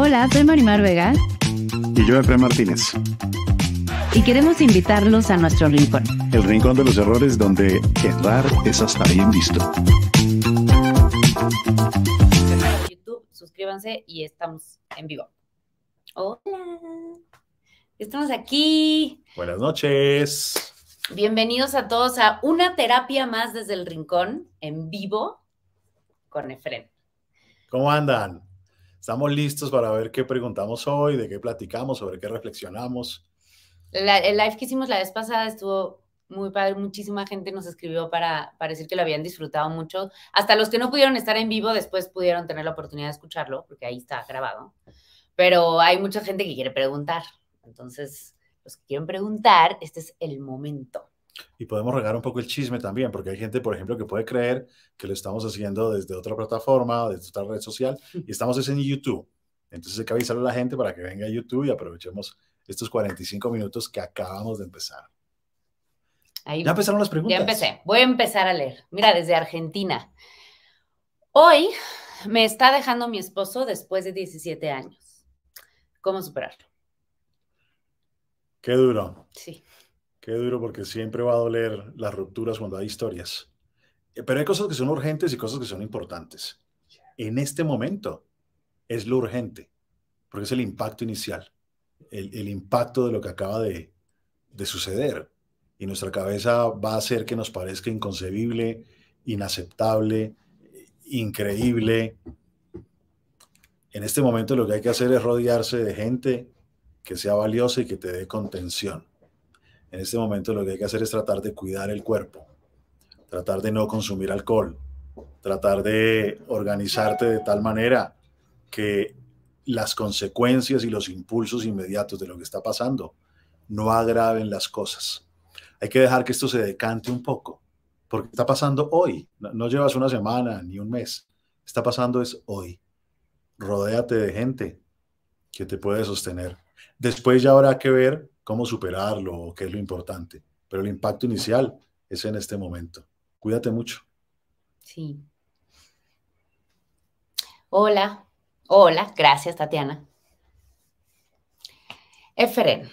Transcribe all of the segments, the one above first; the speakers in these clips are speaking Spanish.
Hola, soy Marimar Vega. Y yo, Efraín Martínez. Y queremos invitarlos a nuestro rincón. El rincón de los errores donde errar es hasta bien visto. suscríbanse y estamos en vivo. Hola. Estamos aquí. Buenas noches. Bienvenidos a todos a una terapia más desde el rincón, en vivo, con Efren. ¿Cómo andan? Estamos listos para ver qué preguntamos hoy, de qué platicamos, sobre qué reflexionamos. el live que hicimos la vez pasada estuvo muy padre, muchísima gente nos escribió para, para, decir que lo habían disfrutado mucho. Hasta los que no pudieron estar en vivo después pudieron tener la oportunidad de escucharlo, porque ahí está grabado. Pero hay mucha gente que quiere preguntar. Entonces, los que quieren preguntar, este es el momento. Y podemos regar un poco el chisme también, porque hay gente, por ejemplo, que puede creer que lo estamos haciendo desde otra plataforma, desde otra red social, y estamos en YouTube. Entonces hay que avisarle a la gente para que venga a YouTube y aprovechemos estos 45 minutos que acabamos de empezar. ya empezaron las preguntas. Ya empecé. Voy a empezar a leer. Mira, desde Argentina. Hoy me está dejando mi esposo después de 17 años. ¿Cómo superarlo? Qué duro. Sí. Qué duro porque siempre va a doler las rupturas cuando hay historias. Eh, pero hay cosas que son urgentes y cosas que son importantes. En este momento es lo urgente, porque es el impacto inicial, el, impacto de lo que acaba de, de suceder. Y nuestra cabeza va a hacer que nos parezca inconcebible, inaceptable, increíble. En este momento lo que hay que hacer es rodearse de gente que sea valiosa y que te dé contención. En este momento lo que hay que hacer es tratar de cuidar el cuerpo, tratar de no consumir alcohol, tratar de organizarte de tal manera que las consecuencias y los impulsos inmediatos de lo que está pasando no agraven las cosas. Hay que dejar que esto se decante un poco, porque está pasando hoy. No, llevas una semana ni un mes. Está pasando es hoy. Rodéate de gente que te puede sostener Después ya habrá que ver cómo superarlo o qué es lo importante. Pero el impacto inicial es en este momento. Cuídate mucho. Sí. Hola, hola, gracias Tatiana. Efren,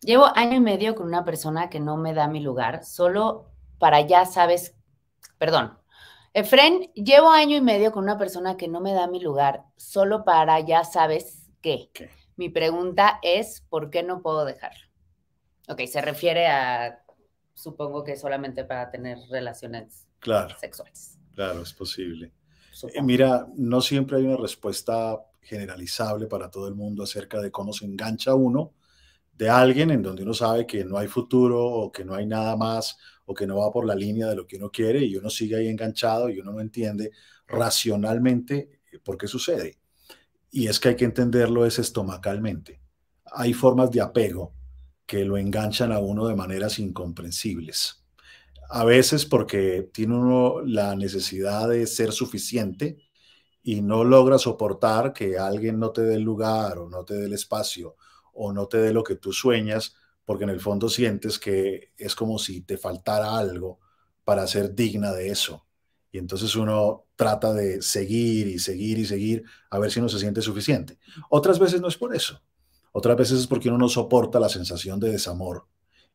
llevo año y medio con una persona que no me da mi lugar, solo para ya sabes, perdón, Efren, llevo año y medio con una persona que no me da mi lugar, solo para ya sabes qué. ¿Qué? Mi pregunta es, ¿por qué no puedo dejarlo? Ok, se refiere a, supongo que solamente para tener relaciones sexuales. Claro, es posible. Eh, mira, no siempre hay una respuesta generalizable para todo el mundo acerca de cómo se engancha uno de alguien en donde uno sabe que no hay futuro o que no hay nada más o que no va por la línea de lo que uno quiere y uno sigue ahí enganchado y uno no entiende racionalmente por qué sucede y es que hay que entenderlo es estomacalmente. Hay formas de apego que lo enganchan a uno de maneras incomprensibles. A veces porque tiene uno la necesidad de ser suficiente y no logra soportar que alguien no te dé el lugar o no te dé el espacio o no te dé lo que tú sueñas, porque en el fondo sientes que es como si te faltara algo para ser digna de eso. Y entonces uno trata de seguir y seguir y seguir a ver si uno se siente suficiente. Otras veces no es por eso. Otras veces es porque uno no soporta la sensación de desamor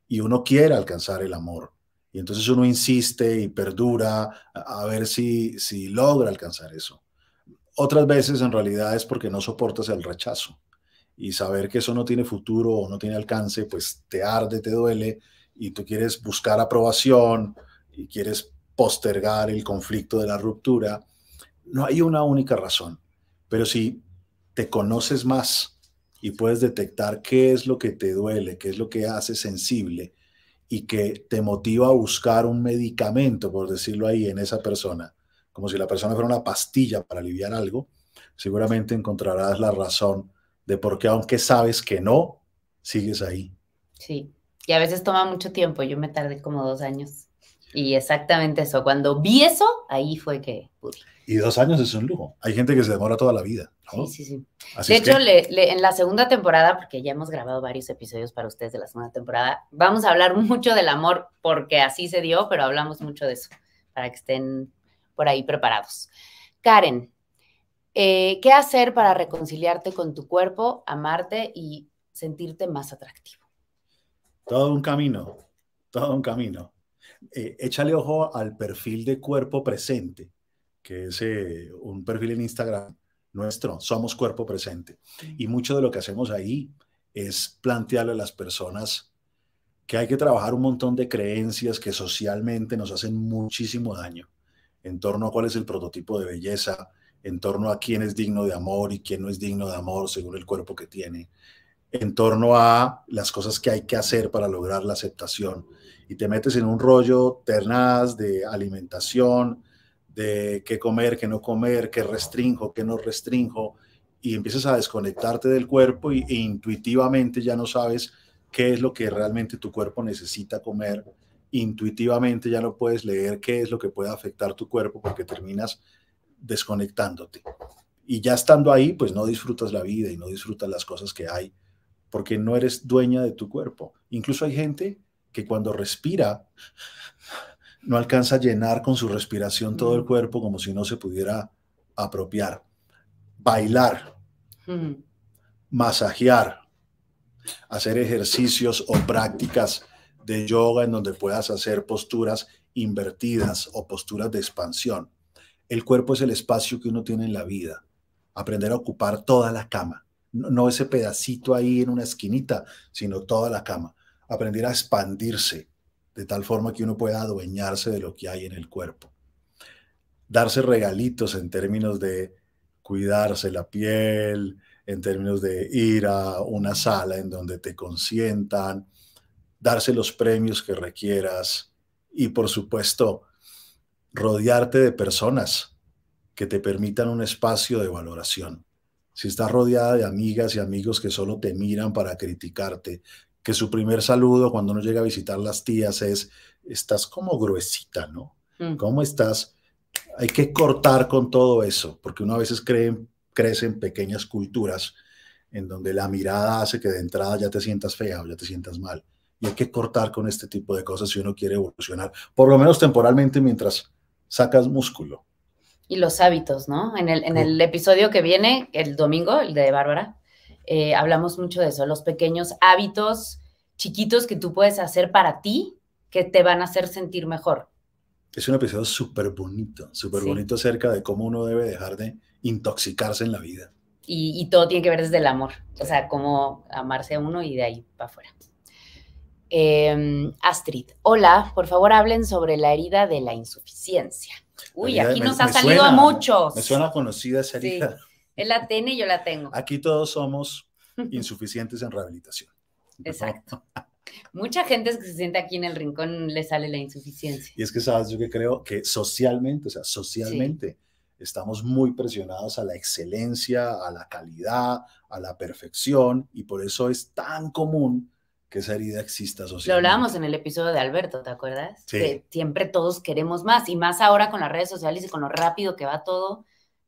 y uno quiere alcanzar el amor. Y entonces uno insiste y perdura a ver si, si logra alcanzar eso. Otras veces en realidad es porque no soportas el rechazo y saber que eso no tiene futuro o no tiene alcance, pues te arde, te duele y tú quieres buscar aprobación y quieres postergar el conflicto de la ruptura. No hay una única razón, pero si te conoces más y puedes detectar qué es lo que te duele, qué es lo que hace sensible y que te motiva a buscar un medicamento, por decirlo ahí, en esa persona, como si la persona fuera una pastilla para aliviar algo, seguramente encontrarás la razón de por qué, aunque sabes que no, sigues ahí. Sí, y a veces toma mucho tiempo, yo me tardé como dos años y exactamente eso. Cuando vi eso, ahí fue que Y dos años es un lujo. Hay gente que se demora toda la vida. Sí, sí, sí. de hecho, en la segunda temporada, porque ya hemos grabado varios episodios para ustedes de la segunda temporada, vamos a hablar mucho del amor, porque así se dio, pero hablamos mucho de eso, para que estén por ahí preparados. Karen, eh, ¿qué hacer para reconciliarte con tu cuerpo, amarte y sentirte más atractivo? Todo un camino, todo un camino. Eh, échale ojo al perfil de cuerpo presente, que es eh, un perfil en Instagram nuestro, somos cuerpo presente. Y mucho de lo que hacemos ahí es plantearle a las personas que hay que trabajar un montón de creencias que socialmente nos hacen muchísimo daño en torno a cuál es el prototipo de belleza, en torno a quién es digno de amor y quién no es digno de amor según el cuerpo que tiene, en torno a las cosas que hay que hacer para lograr la aceptación y te metes en un rollo ternaz de alimentación, de qué comer, qué no comer, qué restringo qué no restringo y empiezas a desconectarte del cuerpo y, e intuitivamente ya no sabes qué es lo que realmente tu cuerpo necesita comer, intuitivamente ya no puedes leer qué es lo que puede afectar tu cuerpo porque terminas desconectándote. Y ya estando ahí, pues no disfrutas la vida y no disfrutas las cosas que hay porque no eres dueña de tu cuerpo. Incluso hay gente que cuando respira no alcanza a llenar con su respiración todo el cuerpo como si no se pudiera apropiar. Bailar, masajear, hacer ejercicios o prácticas de yoga en donde puedas hacer posturas invertidas o posturas de expansión. El cuerpo es el espacio que uno tiene en la vida. Aprender a ocupar toda la cama. No, no ese pedacito ahí en una esquinita, sino toda la cama aprender a expandirse de tal forma que uno pueda adueñarse de lo que hay en el cuerpo. Darse regalitos en términos de cuidarse la piel, en términos de ir a una sala en donde te consientan, darse los premios que requieras y por supuesto rodearte de personas que te permitan un espacio de valoración. Si estás rodeada de amigas y amigos que solo te miran para criticarte, que su primer saludo cuando uno llega a visitar las tías es, estás como gruesita, ¿no? Mm. ¿Cómo estás? Hay que cortar con todo eso, porque uno a veces crece en pequeñas culturas en donde la mirada hace que de entrada ya te sientas fea o ya te sientas mal. Y hay que cortar con este tipo de cosas si uno quiere evolucionar, por lo menos temporalmente mientras sacas músculo. Y los hábitos, ¿no? En el, en el episodio que viene, el domingo, el de Bárbara, eh, hablamos mucho de eso, los pequeños hábitos chiquitos que tú puedes hacer para ti que te van a hacer sentir mejor. Es un episodio súper bonito, súper bonito acerca de cómo uno debe dejar de intoxicarse en la vida. Y, todo tiene que ver desde el amor, o sea, cómo amarse a uno y de ahí para afuera. Em, Astrid, hola, por favor hablen sobre la herida de la insuficiencia. Uy, aquí nos ha salido a muchos. Me suena conocida esa herida. Él la tiene y yo la tengo. Aquí todos somos insuficientes en rehabilitación. Exacto. Mucha gente que se siente aquí en el rincón le sale la insuficiencia. Y es que sabes, yo que creo que socialmente, o sea, socialmente estamos muy presionados a la excelencia, a la calidad, a la perfección, y por eso es tan común que esa herida exista socialmente. Lo hablábamos en el episodio de Alberto, ¿te acuerdas? Sí. Que siempre todos queremos más, y más ahora con las redes sociales y con lo rápido que va todo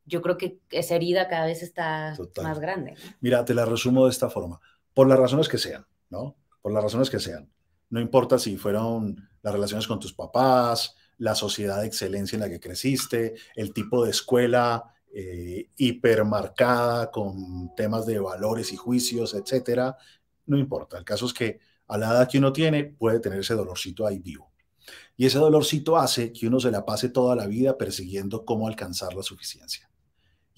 yo creo que esa herida cada vez está más grande. Mira, te la resumo de esta forma, por las razones que sean, ¿no? Por las razones que sean. No importa si fueron las relaciones con tus papás, la sociedad de excelencia en la que creciste, el tipo de escuela eh, hipermarcada con temas de valores y juicios, etcétera. No importa. El caso es que a la edad que uno tiene puede tener ese dolorcito ahí vivo. Y ese dolorcito hace que uno se la pase toda la vida persiguiendo cómo alcanzar la suficiencia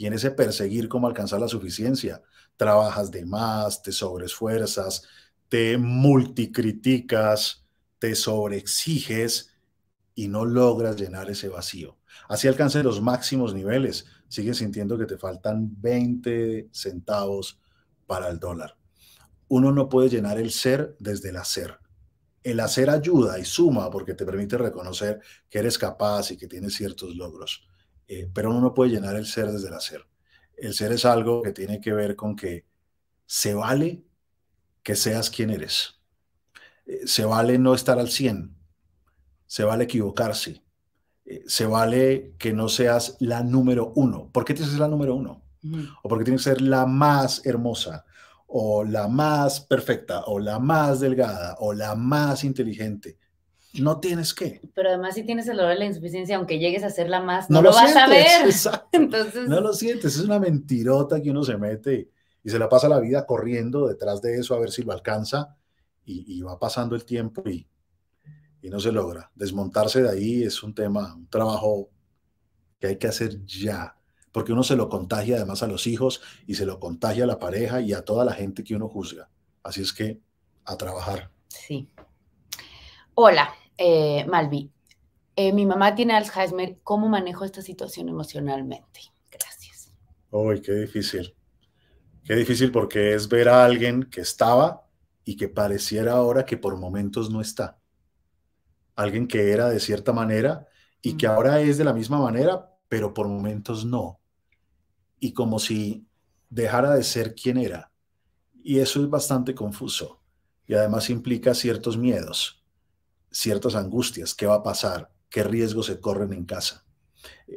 y en ese perseguir cómo alcanzar la suficiencia, trabajas de más, te sobresfuerzas, te multicriticas, te sobreexiges y no logras llenar ese vacío. Así alcances los máximos niveles, sigues sintiendo que te faltan 20 centavos para el dólar. Uno no puede llenar el ser desde el hacer. El hacer ayuda y suma porque te permite reconocer que eres capaz y que tienes ciertos logros eh, pero uno no puede llenar el ser desde el hacer. El ser es algo que tiene que ver con que se vale que seas quien eres. Eh, se vale no estar al 100. Se vale equivocarse. Eh, se vale que no seas la número uno. ¿Por qué tienes que ser la número uno? ¿O porque tienes que ser la más hermosa? ¿O la más perfecta? ¿O la más delgada? ¿O la más inteligente? No tienes que. Pero además, si tienes el dolor de la insuficiencia, aunque llegues a hacerla más, no, lo, vas a ver. No lo sientes, es una mentirota que uno se mete y se la pasa la vida corriendo detrás de eso a ver si lo alcanza y, va pasando el tiempo y, y no se logra. Desmontarse de ahí es un tema, un trabajo que hay que hacer ya, porque uno se lo contagia además a los hijos y se lo contagia a la pareja y a toda la gente que uno juzga. Así es que a trabajar. Sí. Hola, eh, Malvi, eh, mi mamá tiene Alzheimer, ¿cómo manejo esta situación emocionalmente? Gracias. Uy, qué difícil. Qué difícil porque es ver a alguien que estaba y que pareciera ahora que por momentos no está. Alguien que era de cierta manera y que ahora es de la misma manera, pero por momentos no. Y como si dejara de ser quien era. Y eso es bastante confuso. Y además implica ciertos miedos ciertas angustias, qué va a pasar, qué riesgos se corren en casa.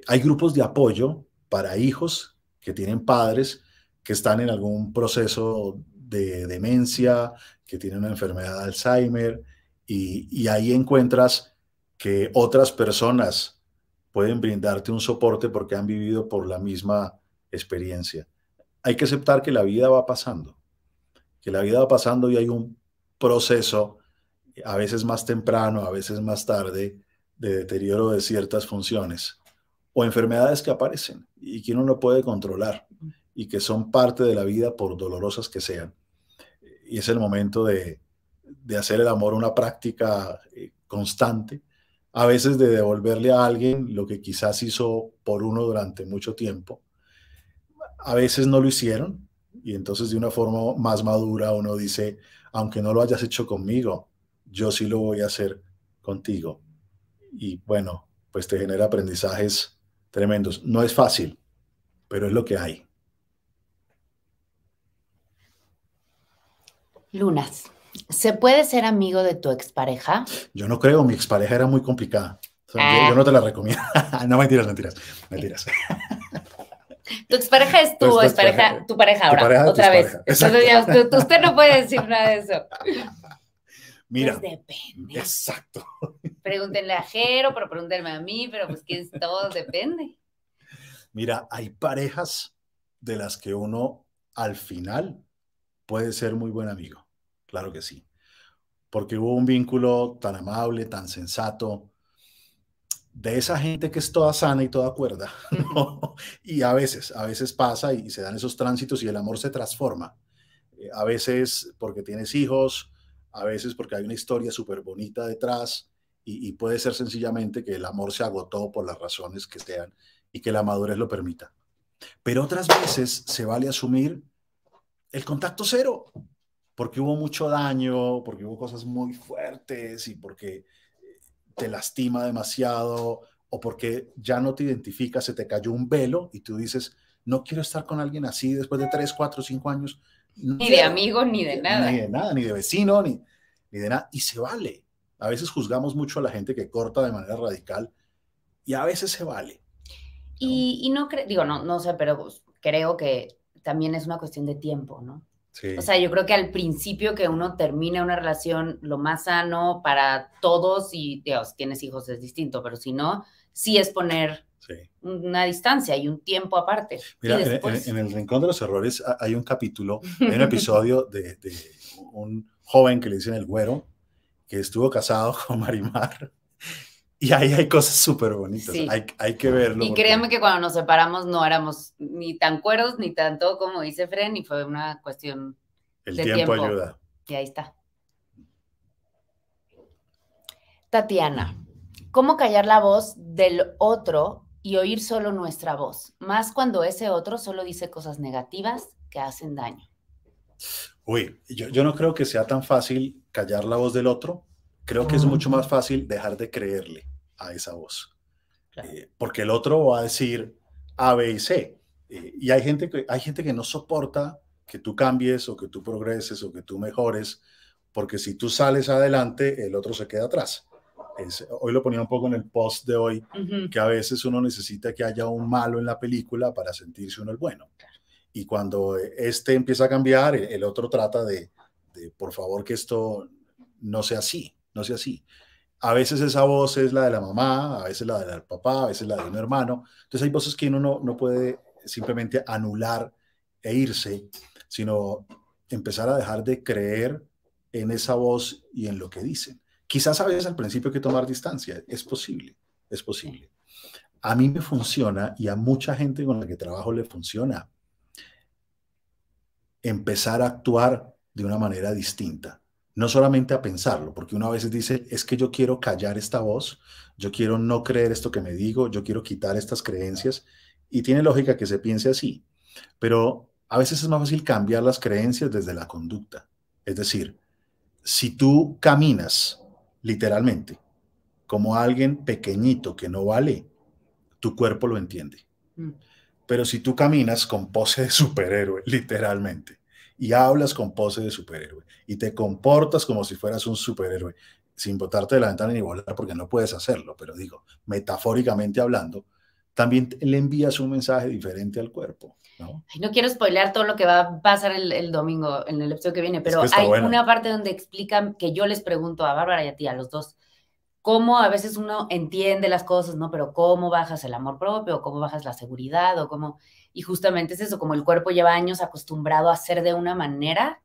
Hay grupos de apoyo para hijos que tienen padres que están en algún proceso de demencia, que tienen una enfermedad de Alzheimer, y, ahí encuentras que otras personas pueden brindarte un soporte porque han vivido por la misma experiencia. Hay que aceptar que la vida va pasando, que la vida va pasando y hay un proceso a veces más temprano, a veces más tarde, de deterioro de ciertas funciones o enfermedades que aparecen y que uno no puede controlar y que son parte de la vida por dolorosas que sean. Y es el momento de, de hacer el amor una práctica eh, constante, a veces de devolverle a alguien lo que quizás hizo por uno durante mucho tiempo. A veces no lo hicieron y entonces de una forma más madura uno dice, aunque no lo hayas hecho conmigo, yo sí lo voy a hacer contigo. Y bueno, pues te genera aprendizajes tremendos. No es fácil, pero es lo que hay. Lunas, ¿se puede ser amigo de tu expareja? Yo no creo, mi expareja era muy complicada. yo, no te la recomiendo. no, mentiras, mentiras, mentiras. Tu expareja es tu, pues expareja, tu pareja ahora, otra vez. usted no puede decir nada de eso. Mira. Pues depende. Exacto. Pregúntenle a Jero, pero pregúntenme a mí, pero pues quién todo depende. Mira, hay parejas de las que uno al final puede ser muy buen amigo. Claro que sí. Porque hubo un vínculo tan amable, tan sensato, de esa gente que es toda sana y toda cuerda. y a veces, a veces pasa y, se dan esos tránsitos y el amor se transforma. Eh, a veces porque tienes hijos, a veces porque hay una historia súper bonita detrás y, puede ser sencillamente que el amor se agotó por las razones que sean y que la madurez lo permita. Pero otras veces se vale asumir el contacto cero, porque hubo mucho daño, porque hubo cosas muy fuertes y porque te lastima demasiado o porque ya no te identificas, se te cayó un velo y tú dices, no quiero estar con alguien así después de tres, cuatro, cinco años, ni de amigo, ni de nada. Ni de nada, ni de vecino, ni, ni de nada. Y se vale. A veces juzgamos mucho a la gente que corta de manera radical y a veces se vale. Y, no creo, digo, no, no sé, pero creo que también es una cuestión de tiempo, ¿no? Sí. O sea, yo creo que al principio que uno termina una relación lo más sano para todos y, Dios, tienes hijos es distinto, pero si no, sí es poner sí una distancia y un tiempo aparte. Mira, en, el Rincón de los Errores hay un capítulo, hay un episodio de, un joven que le dicen el güero, que estuvo casado con Marimar. Y ahí hay cosas súper bonitas, hay, que verlo. Y créanme que cuando nos separamos no éramos ni tan cuerdos, ni tanto como dice Fren, y fue una cuestión de tiempo, tiempo, ayuda. Y ahí está. Tatiana, ¿cómo callar la voz del otro y oír solo nuestra voz, más cuando ese otro solo dice cosas negativas que hacen daño. Uy, yo, no creo que sea tan fácil callar la voz del otro, creo que es mucho más fácil dejar de creerle a esa voz, eh, porque el otro va a decir A, B y C, eh, y hay gente, que, hay gente que no soporta que tú cambies o que tú progreses o que tú mejores, porque si tú sales adelante, el otro se queda atrás hoy lo ponía un poco en el post de hoy, que a veces uno necesita que haya un malo en la película para sentirse uno el bueno. Y cuando este empieza a cambiar, el otro trata de, por favor, que esto no sea así, no sea así. A veces esa voz es la de la mamá, a veces la del papá, a veces la de un hermano. Entonces hay voces que uno no, no puede simplemente anular e irse, sino empezar a dejar de creer en esa voz y en lo que dicen. Quizás a veces al principio hay que tomar distancia, es posible, es posible. A mí me funciona y a mucha gente con la que trabajo le funciona empezar a actuar de una manera distinta, no solamente a pensarlo, porque uno a veces dice, es que yo quiero callar esta voz, yo quiero no creer esto que me digo, yo quiero quitar estas creencias, y tiene lógica que se piense así, pero a veces es más fácil cambiar las creencias desde la conducta. Es decir, si tú caminas literalmente, como alguien pequeñito que no vale, tu cuerpo lo entiende. Mm. Pero si tú caminas con pose de superhéroe, literalmente, y hablas con pose de superhéroe, y te comportas como si fueras un superhéroe, sin botarte de la ventana ni volar porque no puedes hacerlo, pero digo, metafóricamente hablando, también le envías un mensaje diferente al cuerpo. No, quiero spoilear todo lo que va a pasar el, domingo en el episodio que viene, pero hay una parte donde explican que yo les pregunto a Bárbara y a ti, a los dos, cómo a veces uno entiende las cosas, ¿no? Pero cómo bajas el amor propio, cómo bajas la seguridad, o cómo... Y justamente es eso, como el cuerpo lleva años acostumbrado a ser de una manera,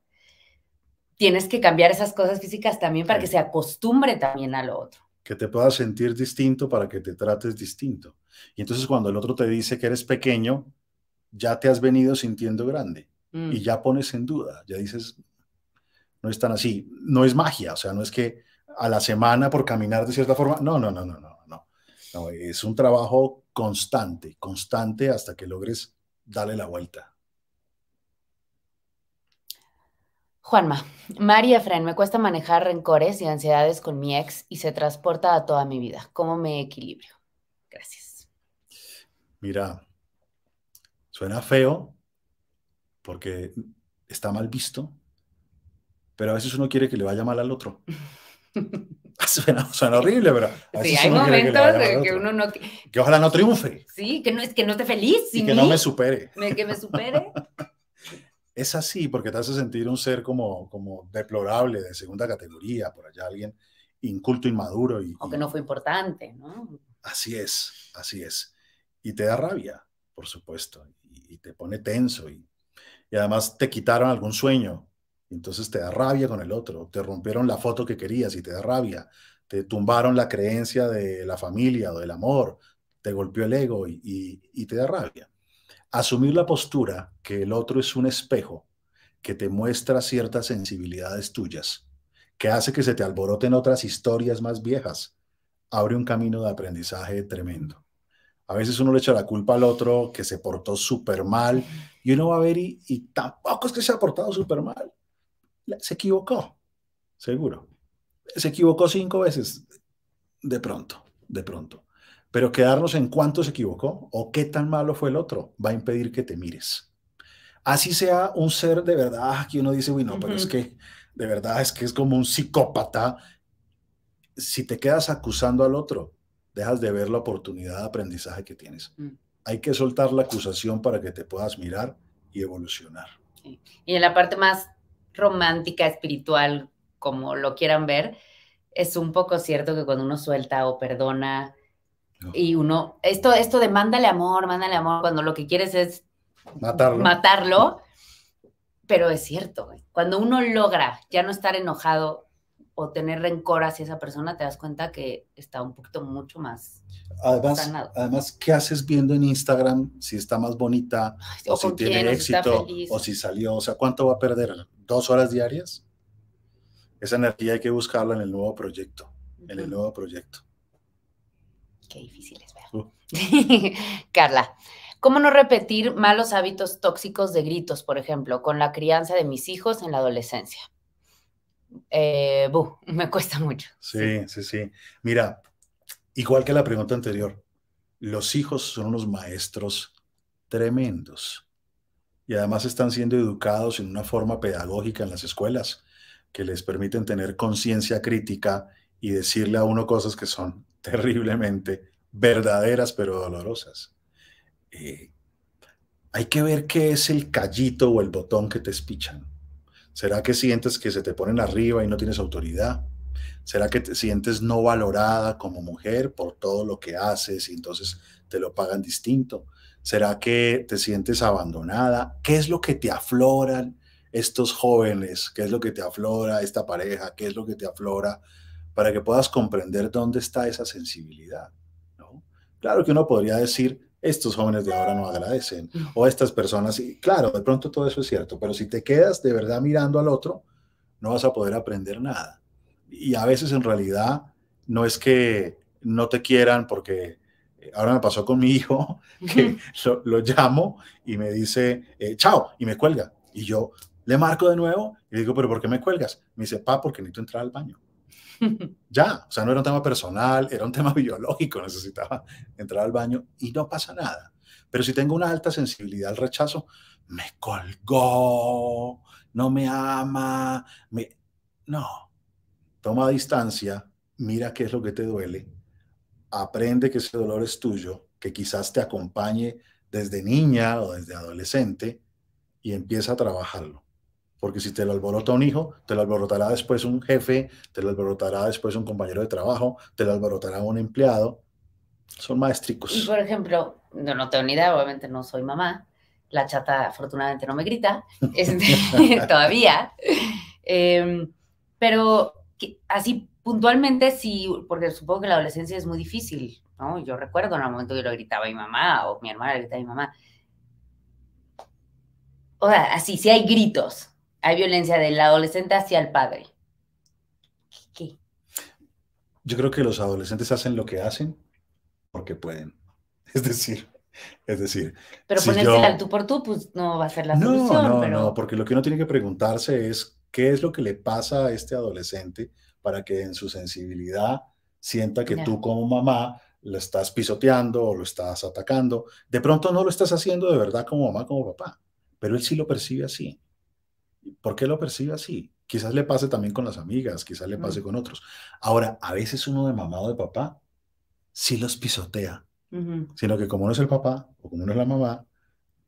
tienes que cambiar esas cosas físicas también para que se acostumbre también a lo otro que te puedas sentir distinto para que te trates distinto. Y entonces cuando el otro te dice que eres pequeño, ya te has venido sintiendo grande y mm. ya pones en duda, ya dices, no es tan así, no es magia, o sea, no es que a la semana por caminar de cierta forma, no, no, no, no, no, no, no es un trabajo constante, constante hasta que logres darle la vuelta. Juanma, María Fren, me cuesta manejar rencores y ansiedades con mi ex y se transporta a toda mi vida. ¿Cómo me equilibrio? Gracias. Mira, suena feo porque está mal visto, pero a veces uno quiere que le vaya mal al otro. suena, horrible, pero sí, momentos que, que uno no... Que ojalá no triunfe. Sí, que no, es que no esté feliz. Sin y que no me supere. que me supere. es así porque te hace sentir un ser como, como deplorable, de segunda categoría, por allá alguien inculto, inmaduro. Y, o no fue importante, ¿no? Así es, así es. Y te da rabia, por supuesto, y, te pone tenso. Y, además te quitaron algún sueño, entonces te da rabia con el otro, te rompieron la foto que querías y te da rabia, te tumbaron la creencia de la familia o del amor, te golpeó el ego y te da rabia. Asumir la postura que el otro es un espejo que te muestra ciertas sensibilidades tuyas, que hace que se te alboroten otras historias más viejas, abre un camino de aprendizaje tremendo. A veces uno le echa la culpa al otro que se portó súper mal y uno va a ver y, tampoco es que se ha portado súper mal. Se equivocó, seguro. Se equivocó cinco veces, de pronto, de pronto. Pero quedarnos en cuánto se equivocó o qué tan malo fue el otro va a impedir que te mires. Así sea un ser de verdad que uno dice, uy, no, pero es que de verdad es que es como un psicópata. Si te quedas acusando al otro, dejas de ver la oportunidad de aprendizaje que tienes. Mm. Hay que soltar la acusación para que te puedas mirar y evolucionar. Y en la parte más romántica, espiritual, como lo quieran ver, es un poco cierto que cuando uno suelta o perdona y uno, esto, esto de mándale amor, mándale amor, cuando lo que quieres es matarlo. matarlo pero es cierto, cuando uno logra ya no estar enojado o tener rencor hacia esa persona, te das cuenta que está un poquito mucho más además, sanado. Además, ¿qué haces viendo en Instagram si está más bonita o, si tiene éxito o si salió? O sea, ¿cuánto va a perder? ¿Dos horas diarias? Esa energía hay que buscarla en el nuevo proyecto, en el nuevo proyecto. Qué difícil es, Carla, ¿cómo no repetir malos hábitos tóxicos de gritos, por ejemplo, con la crianza de mis hijos en la adolescencia? Eh, me cuesta mucho. Sí, sí, sí. Mira, igual que la pregunta anterior, los hijos son unos maestros tremendos y además están siendo educados en una forma pedagógica en las escuelas que les permiten tener conciencia crítica y decirle a uno cosas que son terriblemente verdaderas pero dolorosas. Eh, hay que ver qué es el callito o el botón que te espichan. ¿Será que sientes que se te ponen arriba y no tienes autoridad? ¿Será que te sientes no valorada como mujer por todo lo que haces y entonces te lo pagan distinto? ¿Será que te sientes abandonada? ¿Qué es lo que te afloran estos jóvenes? ¿Qué es lo que te aflora esta pareja? ¿Qué es lo que te aflora para que puedas comprender dónde está esa sensibilidad. Claro que uno podría decir, estos jóvenes de ahora no agradecen, o estas personas, y claro, de pronto todo eso es cierto, pero si te quedas de verdad mirando al otro, no vas a poder aprender nada. Y a veces en realidad no es que no te quieran porque eh, ahora me pasó con mi hijo, que lo, llamo y me dice, eh, chao, y me cuelga. Y yo le marco de nuevo y le digo, pero ¿por qué me cuelgas? Me dice, pa, porque necesito entrar al baño. Ya, o sea, no era un tema personal, era un tema biológico, necesitaba entrar al baño y no pasa nada. Pero si tengo una alta sensibilidad al rechazo, me colgó, no me ama, me... no. Toma distancia, mira qué es lo que te duele, aprende que ese dolor es tuyo, que quizás te acompañe desde niña o desde adolescente y empieza a trabajarlo. Porque si te lo alborota un hijo, te lo alborotará después un jefe, te lo alborotará después un compañero de trabajo, te lo alborotará un empleado. Son maestricos. por ejemplo, no, no tengo ni idea, obviamente no soy mamá. La chata afortunadamente no me grita este, todavía. Em, pero así puntualmente sí, porque supongo que la adolescencia es muy difícil, ¿no? Yo recuerdo en el momento que lo gritaba mi mamá o mi hermana gritaba a mi mamá. O sea, así, si hay gritos, hay violencia del adolescente hacia el padre. ¿Qué? Yo creo que los adolescentes hacen lo que hacen porque pueden. Es decir, es decir. Pero ponerse al tú por tú, pues no va a ser la solución. No, no, no, porque lo que uno tiene que preguntarse es qué es lo que le pasa a este adolescente para que en su sensibilidad sienta que tú como mamá lo estás pisoteando o lo estás atacando. De pronto no lo estás haciendo de verdad como mamá, como papá, pero él sí lo percibe así. ¿Por qué lo percibe así? Quizás le pase también con las amigas, quizás le pase mm. con otros. Ahora, a veces uno de mamá o de papá sí los pisotea, sino que como no es el papá o como no es la mamá,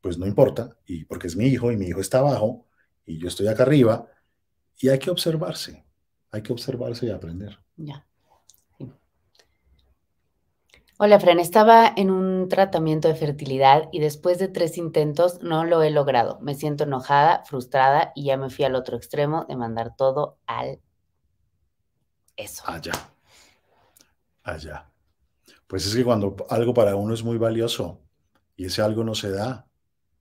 pues no importa, y porque es mi hijo y mi hijo está abajo y yo estoy acá arriba, y hay que observarse, hay que observarse y aprender. Ya. Hola, Fran. Estaba en un tratamiento de fertilidad y después de tres intentos no lo he logrado. Me siento enojada, frustrada y ya me fui al otro extremo de mandar todo al eso. Allá. Allá. Pues es que cuando algo para uno es muy valioso y ese algo no se da,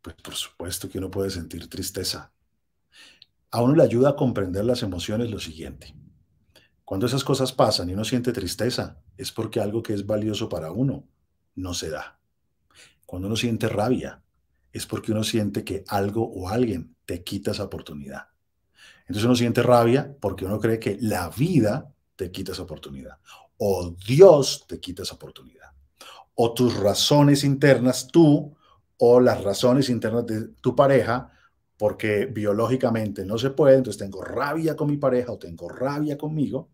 pues por supuesto que uno puede sentir tristeza. A uno le ayuda a comprender las emociones lo siguiente. Cuando esas cosas pasan y uno siente tristeza, es porque algo que es valioso para uno no se da. Cuando uno siente rabia, es porque uno siente que algo o alguien te quita esa oportunidad. Entonces uno siente rabia porque uno cree que la vida te quita esa oportunidad o Dios te quita esa oportunidad o tus razones internas tú o las razones internas de tu pareja porque biológicamente no se puede, entonces tengo rabia con mi pareja o tengo rabia conmigo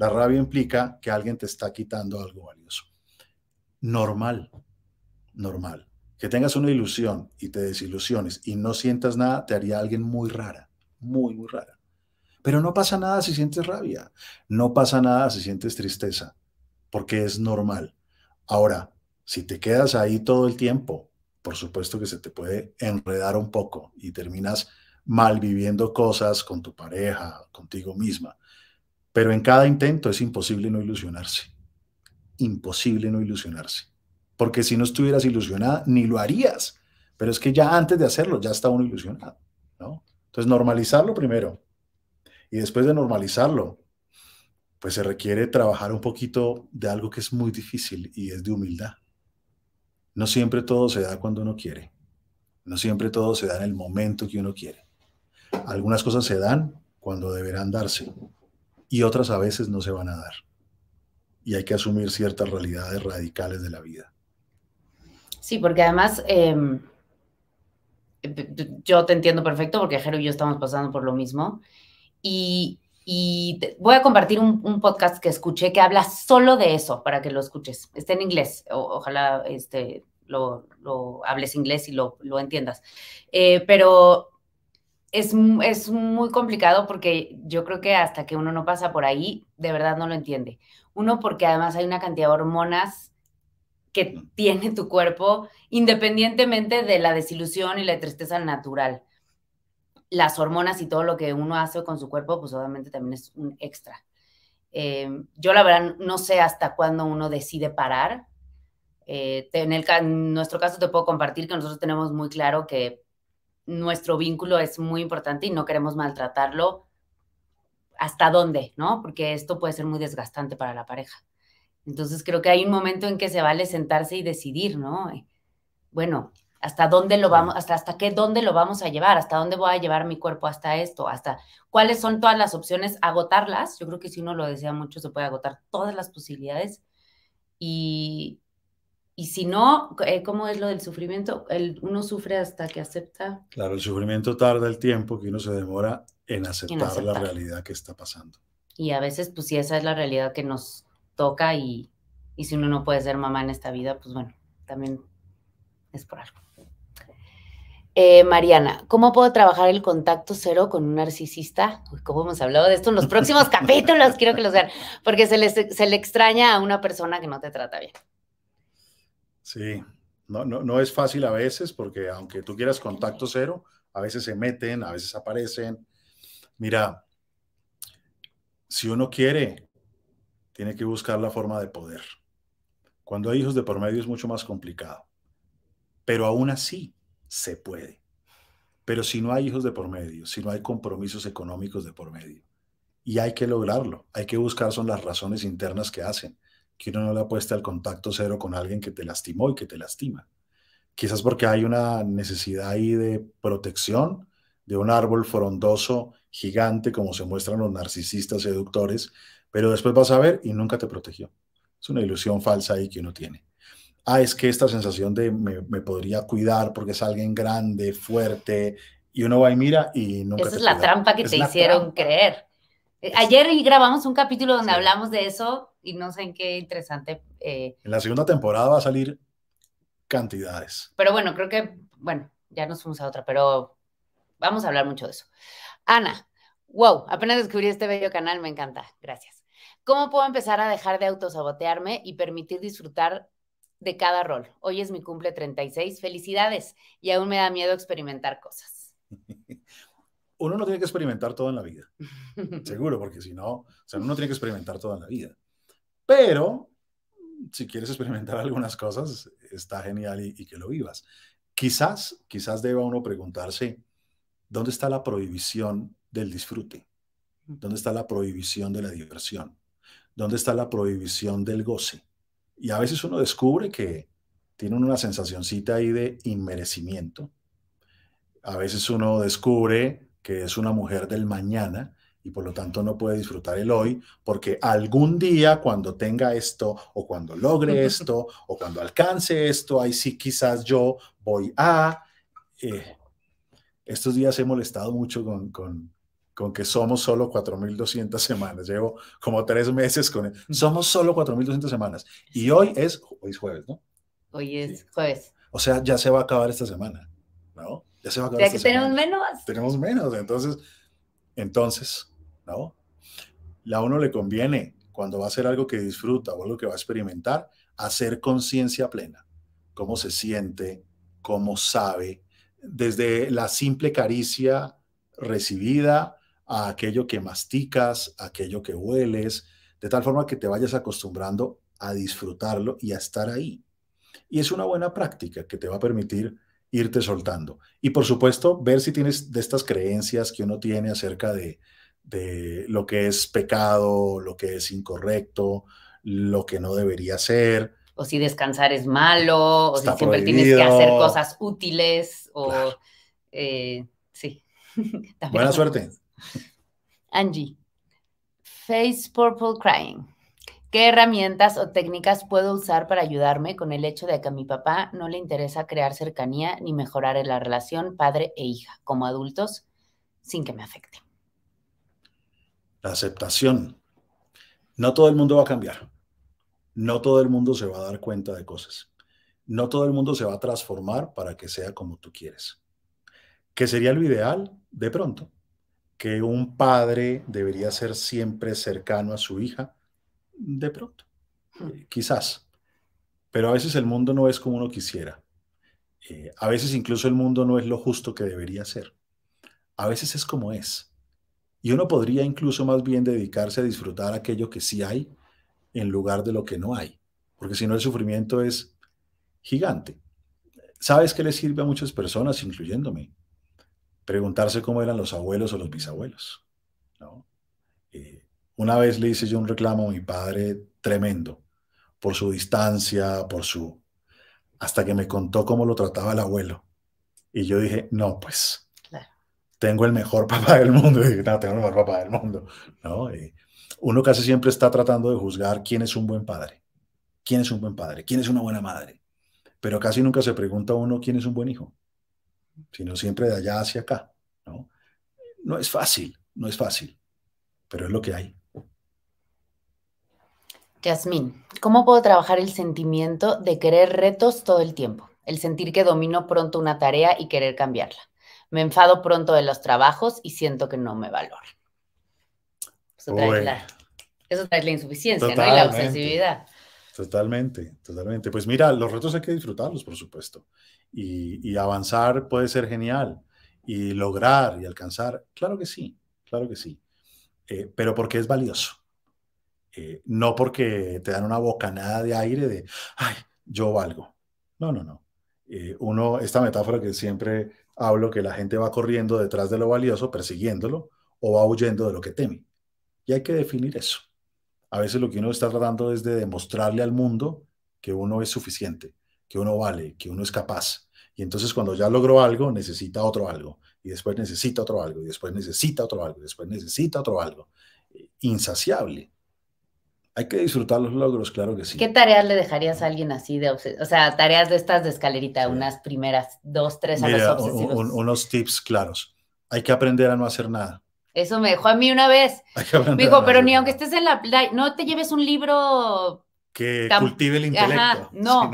la rabia implica que alguien te está quitando algo valioso. Normal, normal. Que tengas una ilusión y te desilusiones y no sientas nada, te haría alguien muy rara, muy, muy rara. Pero no pasa nada si sientes rabia, no pasa nada si sientes tristeza, porque es normal. Ahora, si te quedas ahí todo el tiempo, por supuesto que se te puede enredar un poco y terminas mal viviendo cosas con tu pareja, contigo misma. Pero en cada intento es imposible no ilusionarse. Imposible no ilusionarse. Porque si no estuvieras ilusionada, ni lo harías. Pero es que ya antes de hacerlo, ya está uno ilusionado. Entonces, normalizarlo primero. Y después de normalizarlo, pues se requiere trabajar un poquito de algo que es muy difícil y es de humildad. No siempre todo se da cuando uno quiere. No siempre todo se da en el momento que uno quiere. Algunas cosas se dan cuando deberán darse y otras a veces no se van a dar. Y hay que asumir ciertas realidades radicales de la vida. Sí, porque además em, yo te entiendo perfecto porque Jero y yo estamos pasando por lo mismo. Y, y voy a compartir un, podcast que escuché que habla solo de eso para que lo escuches. Está en inglés, ojalá este, lo, lo, hables inglés y lo, lo entiendas. Eh, pero es, es, muy complicado porque yo creo que hasta que uno no pasa por ahí, de verdad no lo entiende. Uno, porque además hay una cantidad de hormonas que tiene tu cuerpo, independientemente de la desilusión y la tristeza natural. Las hormonas y todo lo que uno hace con su cuerpo, pues obviamente también es un extra. Em, yo la verdad no sé hasta cuándo uno decide parar. Eh, en, el, en nuestro caso te puedo compartir que nosotros tenemos muy claro que nuestro vínculo es muy importante y no queremos maltratarlo hasta dónde, ¿no? Porque esto puede ser muy desgastante para la pareja. Entonces creo que hay un momento en que se vale sentarse y decidir, ¿no? Eh, bueno, hasta dónde lo vamos, hasta hasta qué dónde lo vamos a llevar, hasta dónde voy a llevar mi cuerpo hasta esto, hasta cuáles son todas las opciones, agotarlas. Yo creo que si uno lo desea mucho se puede agotar todas las posibilidades y, y si no, eh, ¿cómo es lo del sufrimiento? El, uno sufre hasta que acepta. Claro, el sufrimiento tarda el tiempo que uno se demora en aceptar, la realidad que está pasando. Y a veces, pues si esa es la realidad que nos toca y, si uno no puede ser mamá en esta vida, pues bueno, también es por algo. Eh, Mariana, ¿cómo puedo trabajar el contacto cero con un narcisista? ¿cómo hemos hablado de esto en los próximos capítulos? Quiero que los vean, porque se, se le extraña a una persona que no te trata bien. Sí, no, es fácil a veces porque aunque tú quieras contacto cero, a veces se meten, a veces aparecen. Mira, si uno quiere, tiene que buscar la forma de poder. Cuando hay hijos de por medio es mucho más complicado, pero aún así se puede. Pero si no hay hijos de por medio, si no hay compromisos económicos de por medio, y hay que lograrlo, hay que buscar son las razones internas que hacen que uno no le apueste al contacto cero con alguien que te lastimó y que te lastima. Quizás porque hay una necesidad ahí de protección de un árbol frondoso gigante como se muestran los narcisistas seductores, pero después vas a ver y nunca te protegió. Es una ilusión falsa ahí que uno tiene. Ah, es que esta sensación de me, podría cuidar porque es alguien grande, fuerte, y uno va y mira y nunca... Esa es la trampa que te hicieron creer. Ayer grabamos un capítulo donde hablamos de eso, y no sé en qué interesante. Eh, en la segunda temporada va a salir cantidades. Pero bueno, creo que, bueno, ya nos fuimos a otra, pero vamos a hablar mucho de eso. Ana, wow, apenas descubrí este bello canal, me encanta, gracias. ¿Cómo puedo empezar a dejar de autosabotearme y permitir disfrutar de cada rol? Hoy es mi cumple 36, felicidades, y aún me da miedo experimentar cosas. uno no tiene que experimentar todo en la vida, seguro, porque si no, o sea, uno no tiene que experimentar todo en la vida. Pero si quieres experimentar algunas cosas, está genial y, que lo vivas. Quizás, quizás deba uno preguntarse, ¿dónde está la prohibición del disfrute? ¿Dónde está la prohibición de la diversión? ¿Dónde está la prohibición del goce? Y a veces uno descubre que tiene una sensacioncita ahí de inmerecimiento. A veces uno descubre que es una mujer del mañana y por lo tanto no puede disfrutar el hoy porque algún día cuando tenga esto o cuando logre esto o cuando alcance esto, ahí sí quizás yo voy a... Eh, estos días he molestado mucho con, con, que somos solo 4.200 semanas. Llevo como tres meses con... Somos solo 4.200 semanas. Y hoy es, hoy jueves, ¿no? Hoy es jueves. O sea, ya se va a acabar esta semana, ¿no? Ya se va a acabar. que tenemos menos. Tenemos menos. Entonces, entonces, ¿no? la uno le conviene, cuando va a hacer algo que disfruta o algo que va a experimentar, hacer conciencia plena. Cómo se siente, cómo sabe, desde la simple caricia recibida a aquello que masticas, aquello que hueles, de tal forma que te vayas acostumbrando a disfrutarlo y a estar ahí. Y es una buena práctica que te va a permitir irte soltando. Y por supuesto, ver si tienes de estas creencias que uno tiene acerca de, lo que es pecado, lo que es incorrecto, lo que no debería ser. O si descansar es malo, o si siempre tienes que hacer cosas útiles, o eh, sí. Buena suerte. Angie, Face Purple Crying. ¿Qué herramientas o técnicas puedo usar para ayudarme con el hecho de que a mi papá no le interesa crear cercanía ni mejorar en la relación padre e hija como adultos sin que me afecte? La aceptación. No todo el mundo va a cambiar. No todo el mundo se va a dar cuenta de cosas. No todo el mundo se va a transformar para que sea como tú quieres. ¿Qué sería lo ideal de pronto. Que un padre debería ser siempre cercano a su hija de pronto, eh, quizás. Pero a veces el mundo no es como uno quisiera. Eh, a veces incluso el mundo no es lo justo que debería ser. A veces es como es. Y uno podría incluso más bien dedicarse a disfrutar aquello que sí hay en lugar de lo que no hay. Porque si no el sufrimiento es gigante. ¿Sabes qué le sirve a muchas personas, incluyéndome? Preguntarse cómo eran los abuelos o los bisabuelos. ¿no? Eh, una vez le hice yo un reclamo a mi padre tremendo, por su distancia, por su... hasta que me contó cómo lo trataba el abuelo. Y yo dije, no, pues, tengo el mejor papá del mundo. Y dije, no, tengo el mejor papá del mundo. uno casi siempre está tratando de juzgar quién es un buen padre, quién es un buen padre, quién es una buena madre. Pero casi nunca se pregunta uno quién es un buen hijo, sino siempre de allá hacia acá. No, no es fácil, no es fácil, pero es lo que hay. Yasmín, ¿cómo puedo trabajar el sentimiento de querer retos todo el tiempo? El sentir que domino pronto una tarea y querer cambiarla. Me enfado pronto de los trabajos y siento que no me valoran. Pues Eso trae, la, insuficiencia ¿no? y la obsesividad. Totalmente, totalmente. Pues mira, los retos hay que disfrutarlos, por supuesto. Y, avanzar puede ser genial. Y lograr y alcanzar, claro que sí, claro que sí. Eh, pero porque es valioso eh, no porque te dan una bocanada de aire de, ay, yo valgo. No, no, no. Eh, uno, esta metáfora que siempre hablo, que la gente va corriendo detrás de lo valioso, persiguiéndolo, o va huyendo de lo que teme. Y hay que definir eso. A veces lo que uno está tratando es de demostrarle al mundo que uno es suficiente, que uno vale, que uno es capaz. Y entonces cuando ya logró algo, necesita otro algo, y después necesita otro algo, y después necesita otro algo, después necesita otro algo. Eh, insaciable. Hay que disfrutar los logros, claro que sí. ¿Qué tareas le dejarías a alguien así de O sea, tareas de estas de escalerita, unas primeras, dos, tres a los obsesivos. unos tips claros. Hay que aprender a no hacer nada. Eso me dejó a mí una vez. Me dijo, pero ni aunque estés en la playa, no te lleves un libro que cultive el intelecto. no,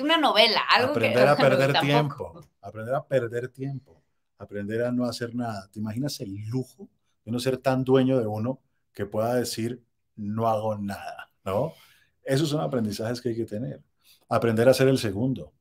una novela, algo aprender a perder tiempo, aprender a perder tiempo, aprender a no hacer nada. ¿Te imaginas el lujo de no ser tan dueño de uno que pueda decir no hago nada, ¿no? Esos son aprendizajes que hay que tener. Aprender a ser el segundo.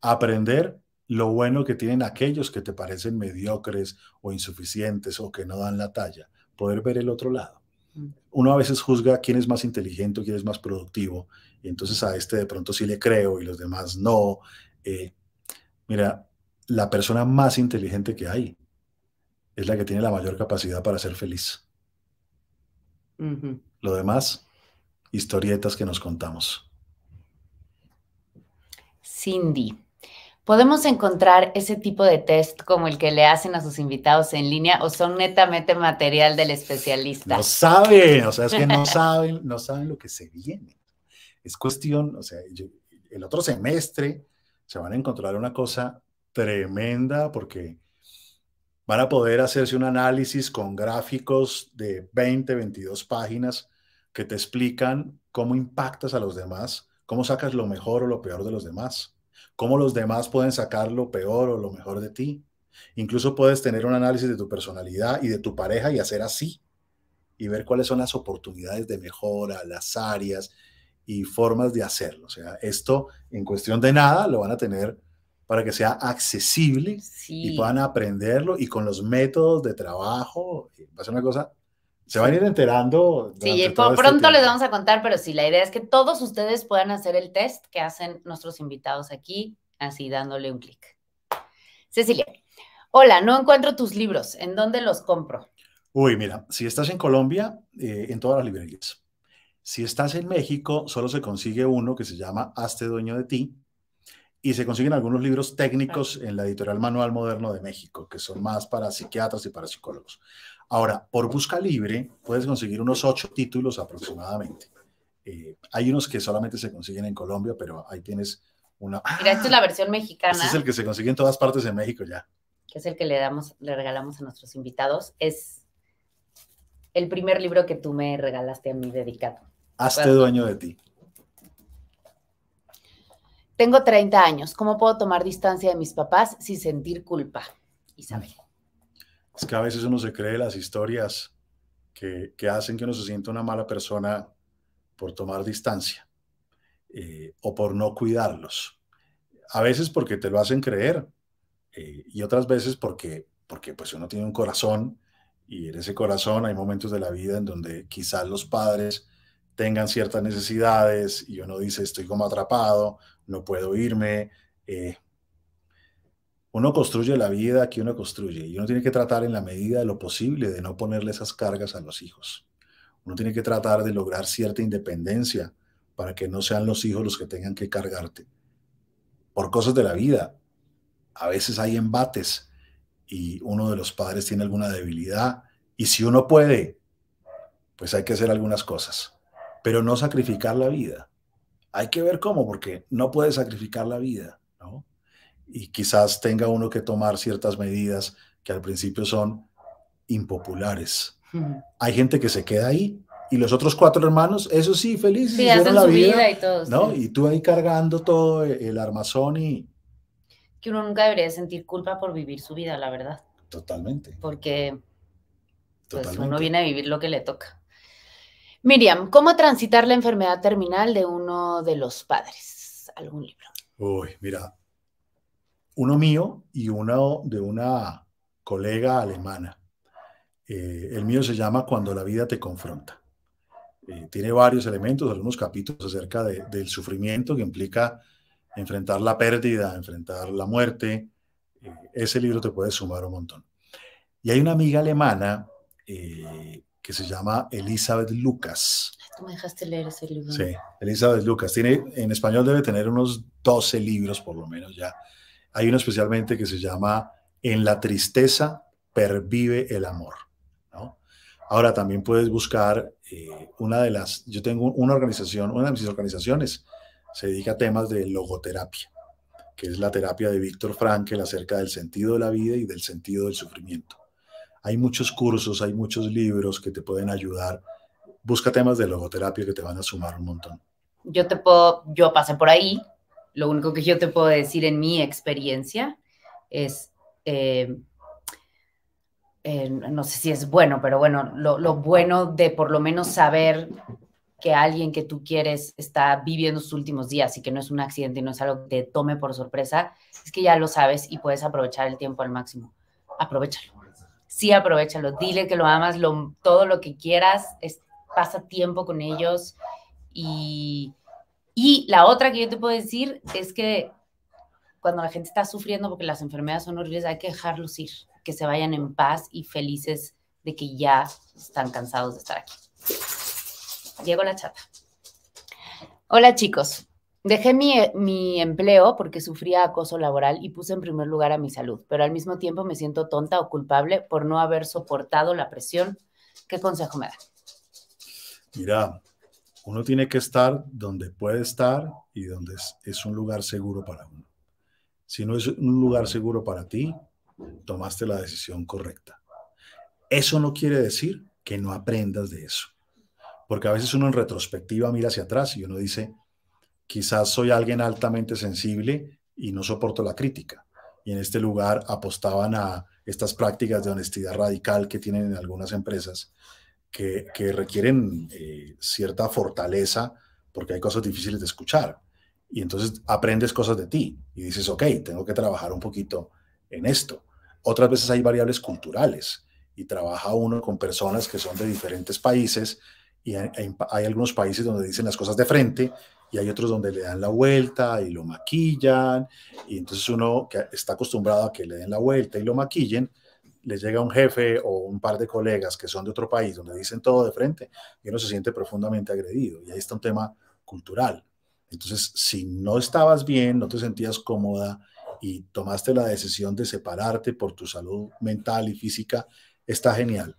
Aprender lo bueno que tienen aquellos que te parecen mediocres o insuficientes o que no dan la talla. Poder ver el otro lado. Mm. Uno a veces juzga quién es más inteligente, quién es más productivo, y entonces a este de pronto sí le creo y los demás no. Eh, mira, la persona más inteligente que hay es la que tiene la mayor capacidad para ser feliz. Lo demás, historietas que nos contamos. Cindy, ¿podemos encontrar ese tipo de test como el que le hacen a sus invitados en línea o son netamente material del especialista? No saben, o sea, es que no saben, no saben lo que se viene. Es cuestión, o sea, el otro semestre se van a encontrar una cosa tremenda porque van a poder hacerse un análisis con gráficos de 20, 22 páginas que te explican cómo impactas a los demás, cómo sacas lo mejor o lo peor de los demás, cómo los demás pueden sacar lo peor o lo mejor de ti. Incluso puedes tener un análisis de tu personalidad y de tu pareja y hacer así y ver cuáles son las oportunidades de mejora, las áreas y formas de hacerlo. O sea, esto en cuestión de nada lo van a tener para que sea accesible y puedan aprenderlo y con los métodos de trabajo. Va a ser una cosa se van a ir enterando. Sí, por este pronto les vamos a contar, pero sí, la idea es que todos ustedes puedan hacer el test que hacen nuestros invitados aquí, así dándole un clic. Cecilia, hola, no encuentro tus libros, ¿en dónde los compro? Uy, mira, si estás en Colombia, eh, en todas las librerías. Si estás en México, solo se consigue uno que se llama Hazte Dueño de Ti, y se consiguen algunos libros técnicos en la editorial Manual Moderno de México, que son más para psiquiatras y para psicólogos. Ahora, por busca libre, puedes conseguir unos ocho títulos aproximadamente. Eh, hay unos que solamente se consiguen en Colombia, pero ahí tienes una... Mira, esta es la versión mexicana. Este es el que se consigue en todas partes de México ya. Que es el que le, damos, le regalamos a nuestros invitados. Es el primer libro que tú me regalaste a mí dedicado. Hazte dueño de ti. Tengo 30 años. ¿Cómo puedo tomar distancia de mis papás sin sentir culpa? Isabel. Mm. Es que a veces uno se cree las historias que, hacen que uno se sienta una mala persona por tomar distancia eh, o por no cuidarlos. A veces porque te lo hacen creer eh, y otras veces porque, porque pues uno tiene un corazón y en ese corazón hay momentos de la vida en donde quizás los padres tengan ciertas necesidades y uno dice, estoy como atrapado, no puedo irme. Eh, uno construye la vida que uno construye y uno tiene que tratar en la medida de lo posible de no ponerle esas cargas a los hijos. Uno tiene que tratar de lograr cierta independencia para que no sean los hijos los que tengan que cargarte. Por cosas de la vida, a veces hay embates y uno de los padres tiene alguna debilidad y si uno puede, pues hay que hacer algunas cosas pero no sacrificar la vida. Hay que ver cómo, porque no puede sacrificar la vida, ¿no? Y quizás tenga uno que tomar ciertas medidas que al principio son impopulares. Hay gente que se queda ahí y los otros cuatro hermanos, eso sí, felices. Y hacen la su vida, y todos, ¿no? Y tú ahí cargando todo e-, el armazón y... Que uno nunca debería sentir culpa por vivir su vida, la verdad. Totalmente. Porque pues, uno viene a vivir lo que le toca. Miriam, ¿cómo transitar la enfermedad terminal de uno de los padres? ¿Algún libro? Uy, mira, uno mío y uno de una colega alemana. Eh, el mío se llama Cuando la vida te confronta. Eh, tiene varios elementos, algunos capítulos acerca del sufrimiento que implica enfrentar la pérdida, enfrentar la muerte. Eh, ese libro te puede sumar un montón. Y hay una amiga alemana que se llama Elizabeth Lucas. Tú me dejaste leer ese libro. Sí, Elizabeth Lucas. Tiene, en español debe tener unos 12 libros por lo menos ya. Hay uno especialmente que se llama En la tristeza pervive el amor. Ahora también puedes buscar eh, una de las, yo tengo una organización, una de mis organizaciones se dedica a temas de logoterapia, que es la terapia de Víctor Frankel acerca del sentido de la vida y del sentido del sufrimiento. Hay muchos cursos, hay muchos libros que te pueden ayudar. Busca temas de logoterapia que te van a sumar un montón. Yo te puedo, yo pasé por ahí. Lo único que yo te puedo decir en mi experiencia es, eh, eh, no sé si es bueno, pero bueno, lo, lo bueno de por lo menos saber que alguien que tú quieres está viviendo sus últimos días y que no es un accidente y no es algo que te tome por sorpresa, es que ya lo sabes y puedes aprovechar el tiempo al máximo. Aprovechalo sí aprovechalo, dile que lo amas, lo, todo lo que quieras, pasa tiempo con ellos y, y la otra que yo te puedo decir es que cuando la gente está sufriendo porque las enfermedades son horribles, hay que dejarlos ir, que se vayan en paz y felices de que ya están cansados de estar aquí. Llegó la chata. Hola chicos, Dejé eh, mi, empleo porque sufría acoso laboral y puse en primer lugar a mi salud, pero al mismo tiempo me siento tonta o culpable por no haber soportado la presión. ¿Qué consejo me da? Mira, uno tiene que estar donde puede estar y donde es, es un lugar seguro para uno. Si no es un lugar seguro para ti, tomaste la decisión correcta. Eso no quiere decir que no aprendas de eso, porque a veces uno en retrospectiva mira hacia atrás y uno dice, Quizás soy alguien altamente sensible y no soporto la crítica. Y en este lugar apostaban a estas prácticas de honestidad radical que tienen algunas empresas, que, requieren eh, cierta fortaleza porque hay cosas difíciles de escuchar. Y entonces aprendes cosas de ti y dices, ok, tengo que trabajar un poquito en esto. Otras veces hay variables culturales y trabaja uno con personas que son de diferentes países y hay, algunos países donde dicen las cosas de frente y hay otros donde le dan la vuelta y lo maquillan y entonces uno que está acostumbrado a que le den la vuelta y lo maquillen le llega un jefe o un par de colegas que son de otro país donde dicen todo de frente y uno se siente profundamente agredido y ahí está un tema cultural entonces si no estabas bien no te sentías cómoda y tomaste la decisión de separarte por tu salud mental y física está genial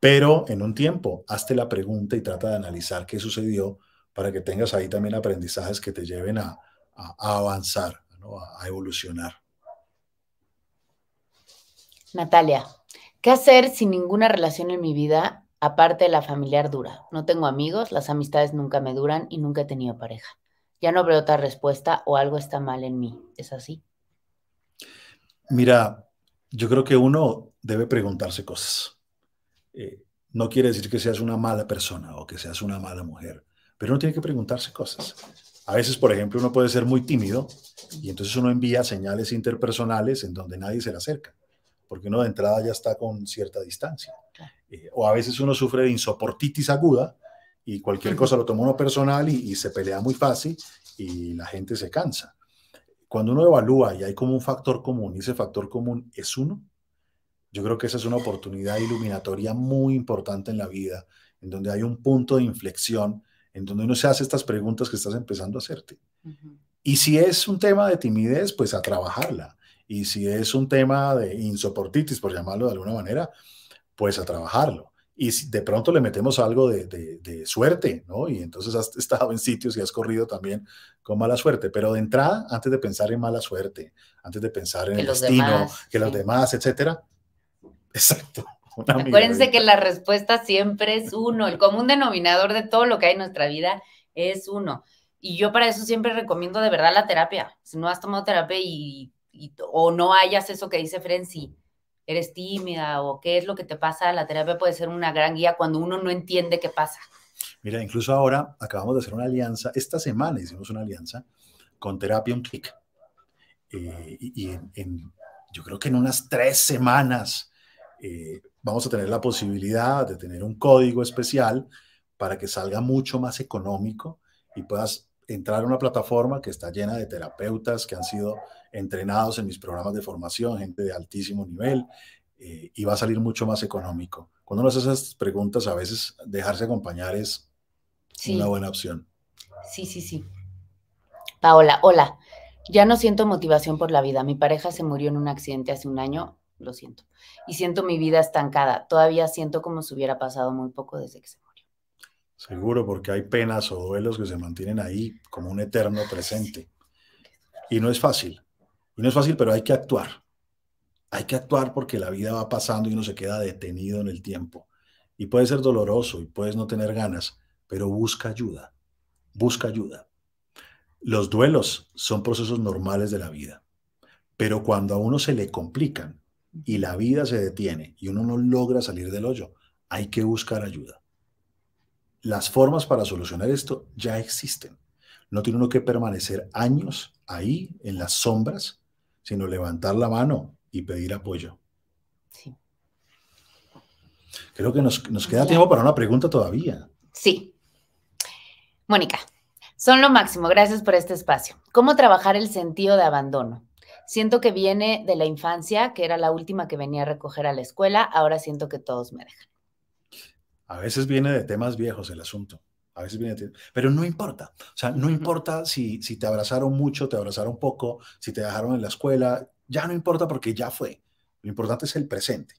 pero en un tiempo, hazte la pregunta y trata de analizar qué sucedió para que tengas ahí también aprendizajes que te lleven a, avanzar, a, a evolucionar. Natalia, ¿qué hacer sin ninguna relación en mi vida aparte de la familiar dura? No tengo amigos, las amistades nunca me duran y nunca he tenido pareja. Ya no veo otra respuesta o algo está mal en mí. ¿Es así? Mira, yo creo que uno debe preguntarse cosas. Eh, no quiere decir que seas una mala persona o que seas una mala mujer, pero uno tiene que preguntarse cosas. A veces, por ejemplo, uno puede ser muy tímido y entonces uno envía señales interpersonales en donde nadie se le acerca, porque uno de entrada ya está con cierta distancia. Eh, o a veces uno sufre de insoportitis aguda y cualquier cosa lo toma uno personal y se pelea muy fácil y la gente se cansa. Cuando uno evalúa y hay como un factor común y ese factor común es uno, yo creo que esa es una oportunidad iluminatoria muy importante en la vida, en donde hay un punto de inflexión, en donde uno se hace estas preguntas que estás empezando a hacerte. Y si es un tema de timidez, pues a trabajarla. Y si es un tema de insoportitis, por llamarlo de alguna manera, pues a trabajarlo. Y si de pronto le metemos algo de, de, suerte, ¿no? Y entonces has estado en sitios y has corrido también con mala suerte. Pero de entrada, antes de pensar en mala suerte, antes de pensar en el destino, que los demás, etcétera, Exacto. Acuérdense que la respuesta siempre es uno. El común denominador de todo lo que hay en nuestra vida es uno. Y yo para eso siempre recomiendo de verdad la terapia. Si no has tomado terapia y, o no hayas eso que dice Frenzy, eres tímida o qué es lo que te pasa, la terapia puede ser una gran guía cuando uno no entiende qué pasa. Mira, incluso ahora acabamos de hacer una alianza, esta semana hicimos una alianza con Terapia Un Click. Eh, y, yo creo que en unas tres semanas eh, vamos a tener la posibilidad de tener un código especial para que salga mucho más económico y puedas entrar a una plataforma que está llena de terapeutas que han sido entrenados en mis programas de formación, gente de altísimo nivel, eh, y va a salir mucho más económico. Cuando uno hace esas preguntas, a veces dejarse acompañar es una buena opción. Sí, sí, sí. Paola, hola. Ya no siento motivación por la vida. Mi pareja se murió en un accidente hace un año lo siento. Y siento mi vida estancada. Todavía siento como si hubiera pasado muy poco desde que se murió. Seguro, porque hay penas o duelos que se mantienen ahí como un eterno presente. Y no es fácil. Y no es fácil, pero hay que actuar. Hay que actuar porque la vida va pasando y uno se queda detenido en el tiempo. Y puede ser doloroso y puedes no tener ganas, pero busca ayuda. Busca ayuda. Los duelos son procesos normales de la vida, pero cuando a uno se le complican, y la vida se detiene y uno no logra salir del hoyo, hay que buscar ayuda. Las formas para solucionar esto ya existen. No tiene uno que permanecer años ahí en las sombras, sino levantar la mano y pedir apoyo. Creo que nos queda tiempo para una pregunta todavía. Sí. Mónica, son lo máximo. Gracias por este espacio. ¿Cómo trabajar el sentido de abandono? Siento que viene de la infancia, que era la última que venía a recoger a la escuela, ahora siento que todos me dejan. A veces viene de temas viejos el asunto. A veces viene de... Pero no importa. O sea, no importa si, si te abrazaron mucho, te abrazaron poco, si te dejaron en la escuela. Ya no importa porque ya fue. Lo importante es el presente.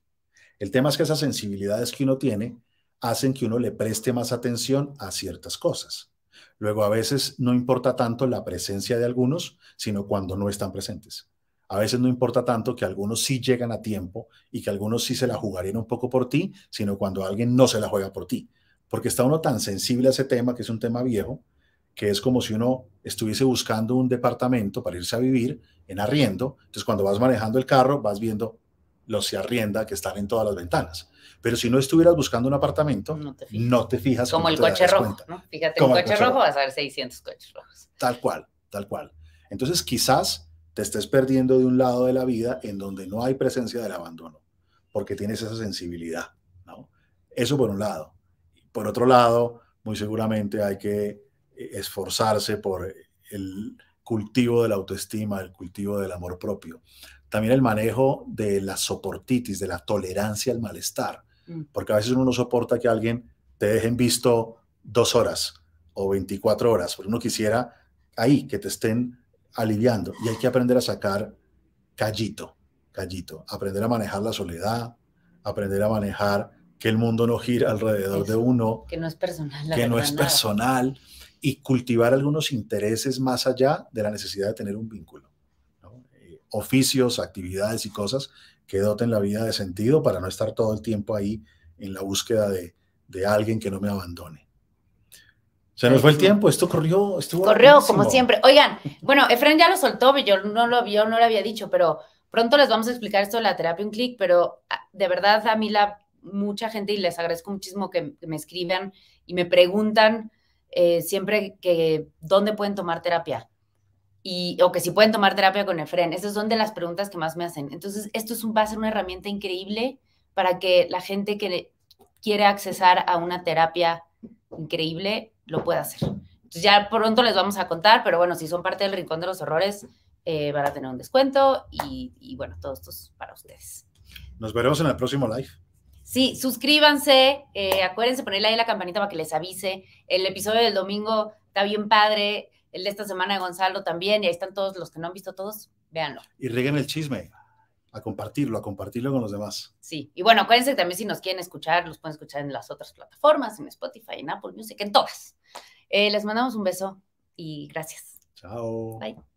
El tema es que esas sensibilidades que uno tiene hacen que uno le preste más atención a ciertas cosas. Luego, a veces no importa tanto la presencia de algunos, sino cuando no están presentes a veces no importa tanto que algunos sí llegan a tiempo y que algunos sí se la jugarían un poco por ti, sino cuando alguien no se la juega por ti. Porque está uno tan sensible a ese tema, que es un tema viejo, que es como si uno estuviese buscando un departamento para irse a vivir en arriendo. Entonces, cuando vas manejando el carro, vas viendo los se arrienda que están en todas las ventanas. Pero si no estuvieras buscando un apartamento, no te fijas. como el coche rojo, Fíjate, coche, rojo, rojo vas a ver 600 coches rojos. Tal cual, tal cual. Entonces, quizás te estés perdiendo de un lado de la vida en donde no hay presencia del abandono, porque tienes esa sensibilidad. Eso por un lado. Por otro lado, muy seguramente hay que eh, esforzarse por el cultivo de la autoestima, el cultivo del amor propio. También el manejo de la soportitis, de la tolerancia al malestar, mm. porque a veces uno no soporta que alguien te dejen visto dos horas o 24 horas, pero uno quisiera ahí que te estén aliviando y hay que aprender a sacar callito, callito, aprender a manejar la soledad, aprender a manejar que el mundo no gira alrededor de uno, que no es personal, que no es y cultivar algunos intereses más allá de la necesidad de tener un vínculo. Eh, oficios, actividades y cosas que doten la vida de sentido para no estar todo el tiempo ahí en la búsqueda de alguien que no me abandone. Se nos fue el tiempo, esto corrió, estuvo. Corrió, como siempre. Oigan, bueno, Efren ya lo soltó, yo no lo, vio no lo había dicho, pero pronto les vamos a explicar esto de la terapia un clic, pero ah, de verdad a mí la mucha gente y les agradezco muchísimo que, me escriban y me preguntan eh, siempre que dónde pueden tomar terapia y o que si pueden tomar terapia con Efren. Esas son de las preguntas que más me hacen. Entonces, esto es un, va a ser una herramienta increíble para que la gente que quiere accesar a una terapia increíble lo pueda hacer. Entonces ya pronto les vamos a contar, pero bueno, si son parte del Rincón de los Horrores, eh, van a tener un descuento y, bueno, todo esto es para ustedes. Nos veremos en el próximo live. Sí, suscríbanse, eh, acuérdense ponerle ahí la campanita para que les avise. El episodio del domingo está bien padre, el de esta semana de Gonzalo también, y ahí están todos los que no han visto todos, véanlo. Y reguen el chisme a compartirlo, a compartirlo con los demás. Sí, y bueno, acuérdense también si nos quieren escuchar, los pueden escuchar en las otras plataformas, en Spotify, en Apple Music, en todas. Eh, les mandamos un beso y gracias. Chao. Bye.